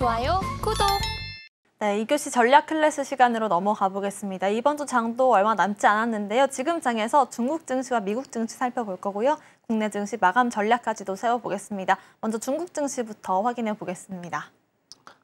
좋아요, 구독! 네, 2교시 전략 클래스 시간으로 넘어가 보겠습니다. 이번 주 장도 얼마 남지 않았는데요. 지금 장에서 중국 증시와 미국 증시 살펴볼 거고요. 국내 증시 마감 전략까지도 세워보겠습니다. 먼저 중국 증시부터 확인해 보겠습니다.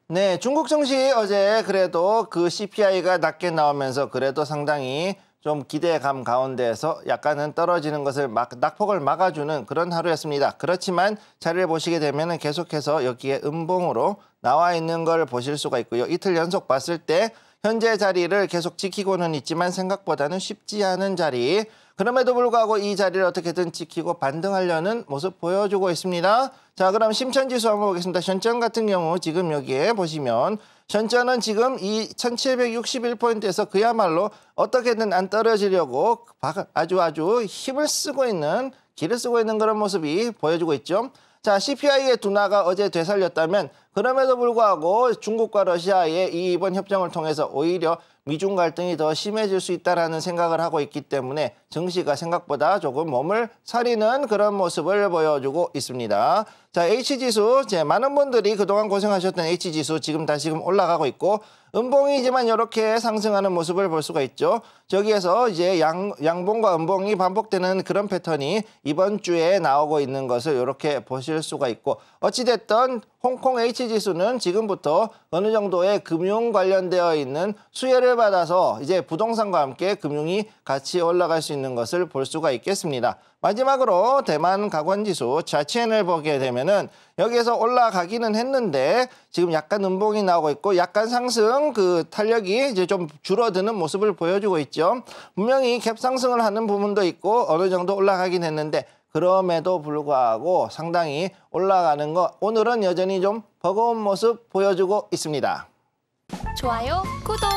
네, 중국 증시 어제 그래도 그 CPI가 낮게 나오면서 그래도 상당히 좀 기대감 가운데에서 약간은 떨어지는 것을 막, 낙폭을 막아주는 그런 하루였습니다. 그렇지만 자리를 보시게 되면 계속해서 여기에 음봉으로 나와 있는 걸 보실 수가 있고요. 이틀 연속 봤을 때 현재 자리를 계속 지키고는 있지만 생각보다는 쉽지 않은 자리 그럼에도 불구하고 이 자리를 어떻게든 지키고 반등하려는 모습 보여주고 있습니다. 자 그럼 심천지수 한번 보겠습니다. 현점 같은 경우 지금 여기에 보시면 전자는 지금 이 1761포인트에서 그야말로 어떻게든 안 떨어지려고 아주 아주 힘을 쓰고 있는 길을 쓰고 있는 그런 모습이 보여주고 있죠. 자, CPI의 둔화가 어제 되살렸다면 그럼에도 불구하고 중국과 러시아의 이 이번 협정을 통해서 오히려 미중 갈등이 더 심해질 수 있다라는 생각을 하고 있기 때문에 증시가 생각보다 조금 몸을 사리는 그런 모습을 보여주고 있습니다. 자, H지수, 제 많은 분들이 그동안 고생하셨던 H지수 지금 다시금 올라가고 있고 음봉이지만 이렇게 상승하는 모습을 볼 수가 있죠. 저기에서 이제 양, 양봉과 음봉이 반복되는 그런 패턴이 이번 주에 나오고 있는 것을 이렇게 보실 수가 있고 어찌됐던 홍콩 H지수 지수는 지금부터 어느 정도의 금융 관련되어 있는 수혜를 받아서 이제 부동산과 함께 금융이 같이 올라갈 수 있는 것을 볼 수가 있겠습니다. 마지막으로 대만 가관지수 자체엔을 보게 되면은 여기에서 올라가기는 했는데 지금 약간 음봉이 나오고 있고 약간 상승 그 탄력이 이제 좀 줄어드는 모습을 보여주고 있죠. 분명히 갭 상승을 하는 부분도 있고 어느 정도 올라가긴 했는데 그럼에도 불구하고 상당히 올라가는 거 오늘은 여전히 좀 버거운 모습 보여주고 있습니다. 좋아요, 구독!